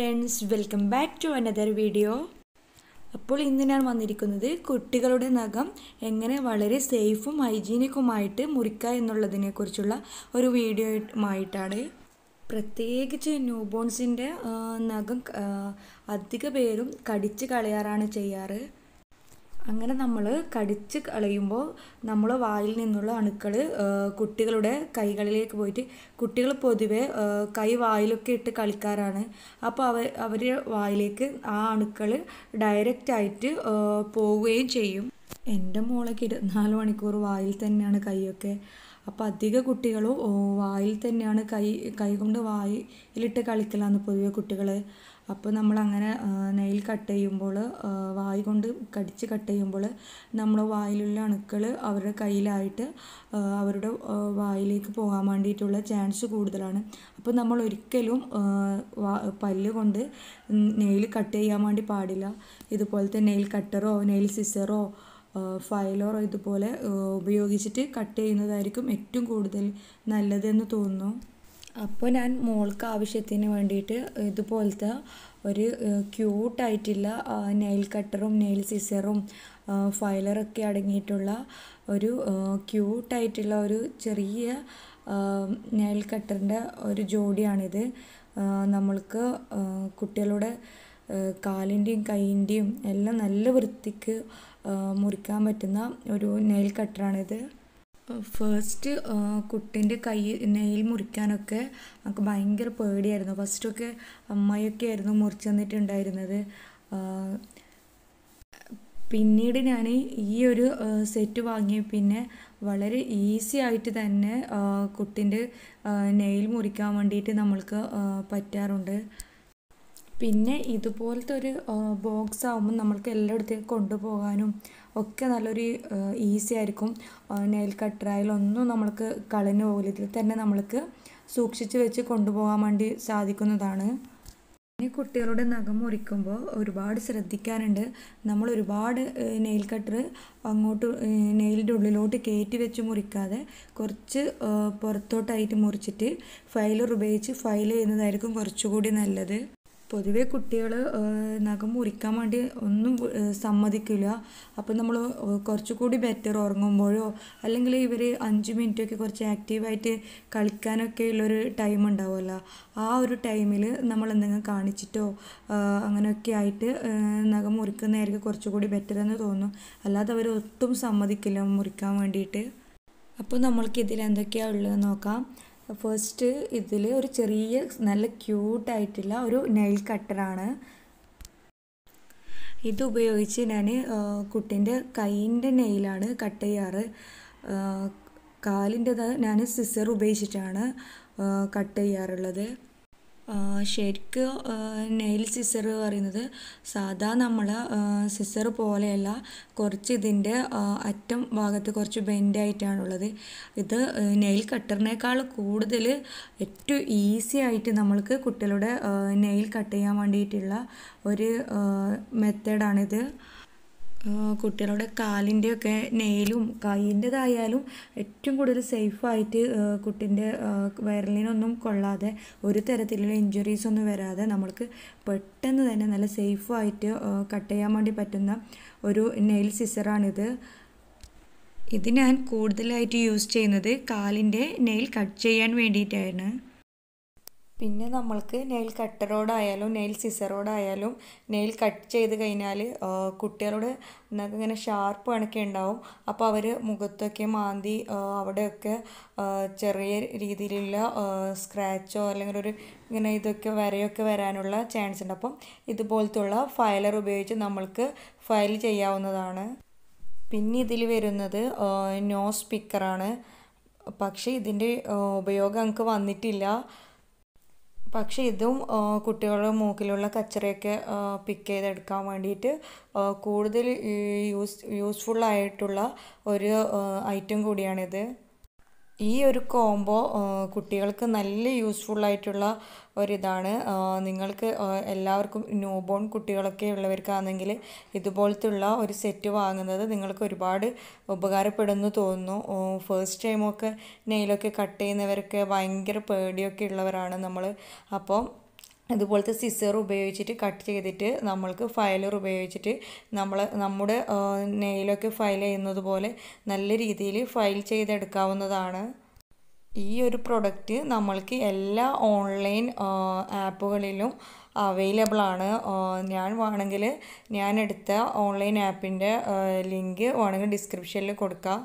friends welcome back to another video അപ്പോൾ ഇന്ന് ഞാൻ വന്നിരിക്കുന്നത് കുട്ടികളുടെ നഖം എങ്ങനെ വളരെ സേഫും ഹൈജീനിക്കുമായിട്ട് മുറിക്കുക എന്നുള്ളതിനെ കുറിച്ചുള്ള ഒരു വീഡിയോയുമായിട്ടാണ് പ്രത്യേകിച്ച് ന്യൂബോൺസിൻ്റെ നഖം അധിക പേരും കടിച്ച് കളയാറാണ് ചെയ്യാറ് അങ്ങനെ നമ്മൾ കടിച്ച് കളയുമ്പോൾ നമ്മൾ വായിൽ നിന്നുള്ള അണുക്കൾ കുട്ടികളുടെ കൈകളിലേക്ക് പോയിട്ട് കുട്ടികൾ പൊതുവെ കൈ വായിലൊക്കെ ഇട്ട് കളിക്കാറാണ് അപ്പോൾ അവ അവർ വായിലേക്ക് ആ അണുക്കൾ ഡയറക്റ്റായിട്ട് പോവുകയും ചെയ്യും എൻ്റെ മോളൊക്കെ ഇരുപത്തിനാല് മണിക്കൂർ വായിൽ തന്നെയാണ് കൈയൊക്കെ അപ്പോൾ അധിക കുട്ടികളും വായിൽ തന്നെയാണ് കൈ കൈകൊണ്ട് വായിലിട്ട് കളിക്കലാണ് പൊതുവെ കുട്ടികൾ അപ്പോൾ നമ്മൾ അങ്ങനെ നെയിൽ കട്ട് ചെയ്യുമ്പോൾ വായി കൊണ്ട് കടിച്ച് കട്ട് ചെയ്യുമ്പോൾ നമ്മൾ വായിലുള്ള അണുക്കൾ അവരുടെ കയ്യിലായിട്ട് അവരുടെ വായിലേക്ക് പോകാൻ വേണ്ടിയിട്ടുള്ള ചാൻസ് കൂടുതലാണ് അപ്പോൾ നമ്മൾ ഒരിക്കലും പല്ല് കൊണ്ട് നെയിൽ കട്ട് ചെയ്യാൻ വേണ്ടി പാടില്ല ഇതുപോലത്തെ നെയിൽ കട്ടറോ നെയിൽ സിസറോ ഫയലോറോ ഇതുപോലെ ഉപയോഗിച്ചിട്ട് കട്ട് ചെയ്യുന്നതായിരിക്കും ഏറ്റവും കൂടുതൽ നല്ലതെന്ന് തോന്നുന്നു അപ്പോൾ ഞാൻ മോൾക്ക് ആവശ്യത്തിന് വേണ്ടിയിട്ട് ഇതുപോലത്തെ ഒരു ക്യൂട്ടായിട്ടുള്ള നെയിൽ കട്ടറും നെയിൽ സിസറും ഫയലറൊക്കെ അടങ്ങിയിട്ടുള്ള ഒരു ക്യൂട്ടായിട്ടുള്ള ഒരു ചെറിയ നെയിൽ കട്ടറിൻ്റെ ഒരു ജോഡിയാണിത് നമ്മൾക്ക് കുട്ടികളുടെ കാലിൻ്റെയും കൈയിൻ്റെയും എല്ലാം നല്ല വൃത്തിക്ക് മുറിക്കാൻ പറ്റുന്ന ഒരു നെയിൽ കട്ടറാണിത് ഫസ്റ്റ് കുട്ടീൻ്റെ കൈ നെയിൽ മുറിക്കാനൊക്കെ നമുക്ക് ഭയങ്കര പേടിയായിരുന്നു ഫസ്റ്റൊക്കെ അമ്മയൊക്കെ ആയിരുന്നു മുറിച്ച് തന്നിട്ടുണ്ടായിരുന്നത് പിന്നീട് ഞാൻ ഈ ഒരു സെറ്റ് വാങ്ങി പിന്നെ വളരെ ഈസി ആയിട്ട് തന്നെ കുട്ടിൻ്റെ നെയിൽ മുറിക്കാൻ വേണ്ടിയിട്ട് നമ്മൾക്ക് പറ്റാറുണ്ട് പിന്നെ ഇതുപോലത്തെ ഒരു ബോക്സ് ആകുമ്പോൾ നമ്മൾക്ക് എല്ലായിടത്തേക്ക് കൊണ്ടുപോകാനും ഒക്കെ നല്ലൊരു ഈസി ആയിരിക്കും നെയിൽ കട്ടറായാലൊന്നും നമ്മൾക്ക് കളഞ്ഞു പോകില്ല ഇതിൽ തന്നെ നമ്മൾക്ക് സൂക്ഷിച്ച് വെച്ച് കൊണ്ടുപോകാൻ വേണ്ടി സാധിക്കുന്നതാണ് ഇനി കുട്ടികളുടെ നഖം മുറിക്കുമ്പോൾ ഒരുപാട് ശ്രദ്ധിക്കാറുണ്ട് നമ്മൾ ഒരുപാട് നെയിൽ കട്ടർ അങ്ങോട്ട് നെയിലിൻ്റെ ഉള്ളിലോട്ട് കയറ്റി വെച്ച് മുറിക്കാതെ കുറച്ച് പുറത്തോട്ടായിട്ട് മുറിച്ചിട്ട് ഫൈലർ ഉപയോഗിച്ച് ഫൈൽ ചെയ്യുന്നതായിരിക്കും കുറച്ചുകൂടി നല്ലത് പൊതുവേ കുട്ടികൾ നഖം മുറിക്കാൻ വേണ്ടി ഒന്നും സമ്മതിക്കില്ല അപ്പം നമ്മൾ കുറച്ചുകൂടി ബെറ്റർ ഉറങ്ങുമ്പോഴോ അല്ലെങ്കിൽ ഇവർ അഞ്ച് മിനിറ്റൊക്കെ കുറച്ച് ആക്റ്റീവായിട്ട് കളിക്കാനൊക്കെ ഉള്ളൊരു ടൈം ഉണ്ടാവുമല്ലോ ആ ഒരു ടൈമിൽ നമ്മൾ എന്തെങ്കിലും കാണിച്ചിട്ടോ അങ്ങനെയൊക്കെ ആയിട്ട് നഖം മുറിക്കുന്നതായിരിക്കും കുറച്ചുകൂടി ബെറ്റർ എന്ന് തോന്നും അല്ലാതെ അവർ ഒട്ടും സമ്മതിക്കില്ല മുറിക്കാൻ വേണ്ടിയിട്ട് അപ്പോൾ നമ്മൾക്ക് ഇതിൽ എന്തൊക്കെയാണ് ഉള്ളതെന്ന് നോക്കാം ഫസ്റ്റ് ഇതിൽ ഒരു ചെറിയ നല്ല ക്യൂട്ടായിട്ടുള്ള ഒരു നെയിൽ കട്ടറാണ് ഇത് ഉപയോഗിച്ച് ഞാൻ കുട്ടീൻ്റെ കൈൻ്റെ നെയിലാണ് കട്ട് ചെയ്യാറ് കാലിൻ്റെത് ഞാൻ സിസർ ഉപയോഗിച്ചിട്ടാണ് കട്ട് ചെയ്യാറുള്ളത് ശരിക്ക് നെയിൽ സിസർ പറയുന്നത് സാധാ നമ്മൾ സിസർ പോലെയല്ല കുറച്ച് ഇതിൻ്റെ അറ്റം ഭാഗത്ത് കുറച്ച് ബെൻഡായിട്ടാണുള്ളത് ഇത് നെയിൽ കട്ടറിനേക്കാൾ കൂടുതൽ ഏറ്റവും ഈസി ആയിട്ട് നമ്മൾക്ക് കുട്ടികളുടെ നെയിൽ കട്ട് ചെയ്യാൻ വേണ്ടിയിട്ടുള്ള ഒരു മെത്തേഡാണിത് കുട്ടികളുടെ കാലിൻ്റെയൊക്കെ നെയിലും കൈയിൻ്റെതായാലും ഏറ്റവും കൂടുതൽ സേഫായിട്ട് കുട്ടീൻ്റെ വിരലിനൊന്നും കൊള്ളാതെ ഒരു തരത്തിലുള്ള ഇഞ്ചുറീസ് ഒന്നും വരാതെ നമ്മൾക്ക് പെട്ടെന്ന് തന്നെ നല്ല സേഫായിട്ട് കട്ട് ചെയ്യാൻ വേണ്ടി പറ്റുന്ന ഒരു നെയിൽ സിസറാണിത് ഇത് ഞാൻ കൂടുതലായിട്ട് യൂസ് ചെയ്യുന്നത് കാലിൻ്റെ നെയിൽ കട്ട് ചെയ്യാൻ വേണ്ടിയിട്ടാണ് പിന്നെ നമ്മൾക്ക് നെയിൽ കട്ടറോടായാലും നെയിൽ സിസറോടായാലും നെയിൽ കട്ട് ചെയ്ത് കഴിഞ്ഞാൽ കുട്ടികളുടെ എന്നൊക്കെ ഇങ്ങനെ ഷാർപ്പ് കണക്കെ ഉണ്ടാവും അപ്പോൾ അവർ മുഖത്തൊക്കെ മാന്തി അവിടെയൊക്കെ ചെറിയ രീതിയിലുള്ള സ്ക്രാച്ചോ അല്ലെങ്കിൽ ഒരു ഇങ്ങനെ ഇതൊക്കെ വരയൊക്കെ വരാനുള്ള ചാൻസ് ഉണ്ട് അപ്പം ഇതുപോലത്തുള്ള ഫയലർ ഉപയോഗിച്ച് നമ്മൾക്ക് ഫയൽ ചെയ്യാവുന്നതാണ് പിന്നെ ഇതിൽ വരുന്നത് നോസ് പിക്കറാണ് പക്ഷേ ഇതിൻ്റെ ഉപയോഗം നമുക്ക് വന്നിട്ടില്ല പക്ഷേ ഇതും കുട്ടികളുടെ മൂക്കിലുള്ള കച്ചറയൊക്കെ പിക്ക് ചെയ്തെടുക്കാൻ വേണ്ടിയിട്ട് കൂടുതൽ യൂസ് യൂസ്ഫുൾ ആയിട്ടുള്ള ഒരു ഐറ്റം കൂടിയാണിത് ഈ ഒരു കോംബോ കുട്ടികൾക്ക് നല്ല യൂസ്ഫുൾ ആയിട്ടുള്ള ഒരിതാണ് നിങ്ങൾക്ക് എല്ലാവർക്കും ന്യൂ ബോൺ കുട്ടികളൊക്കെ ഉള്ളവർക്കാണെങ്കിൽ ഇതുപോലത്തുള്ള ഒരു സെറ്റ് വാങ്ങുന്നത് നിങ്ങൾക്ക് ഒരുപാട് ഉപകാരപ്പെടുന്നു തോന്നുന്നു ഫസ്റ്റ് ടൈമൊക്കെ നെയിലൊക്കെ കട്ട് ചെയ്യുന്നവരൊക്കെ ഭയങ്കര പേടിയൊക്കെ ഉള്ളവരാണ് നമ്മൾ അപ്പം അതുപോലത്തെ സിസർ ഉപയോഗിച്ചിട്ട് കട്ട് ചെയ്തിട്ട് നമ്മൾക്ക് ഫയലർ ഉപയോഗിച്ചിട്ട് നമ്മൾ നമ്മുടെ നെയിലൊക്കെ ഫയൽ ചെയ്യുന്നത് പോലെ നല്ല രീതിയിൽ ഫയൽ ചെയ്തെടുക്കാവുന്നതാണ് ഈ ഒരു പ്രൊഡക്റ്റ് നമ്മൾക്ക് എല്ലാ ഓൺലൈൻ ആപ്പുകളിലും അവൈലബിൾ ആണ് ഞാൻ വേണമെങ്കിൽ ഞാൻ എടുത്ത ഓൺലൈൻ ആപ്പിൻ്റെ ലിങ്ക് വേണമെങ്കിൽ ഡിസ്ക്രിപ്ഷനിൽ കൊടുക്കാം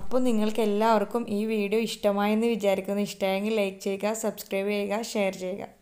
അപ്പോൾ നിങ്ങൾക്ക് എല്ലാവർക്കും ഈ വീഡിയോ ഇഷ്ടമായെന്ന് വിചാരിക്കുന്നു ഇഷ്ടമായെങ്കിൽ ലൈക്ക് ചെയ്യുക സബ്സ്ക്രൈബ് ചെയ്യുക ഷെയർ ചെയ്യുക